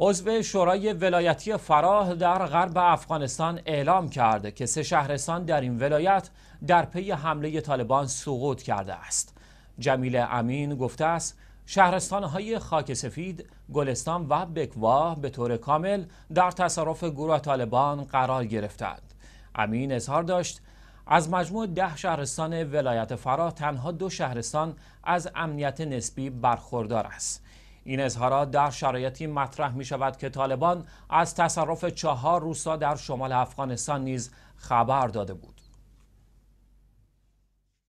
عضو شورای ولایتی فراه در غرب افغانستان اعلام کرده که سه شهرستان در این ولایت در پی حمله طالبان سقوط کرده است. جمیل امین گفته است شهرستانهای خاک سفید، گلستان و بکوا به طور کامل در تصرف گروه طالبان قرار گرفتند. امین اظهار داشت از مجموع ده شهرستان ولایت فراه تنها دو شهرستان از امنیت نسبی برخوردار است. این اظهارات در شرایطی مطرح می شود که طالبان از تصرف چهار روستا در شمال افغانستان نیز خبر داده بود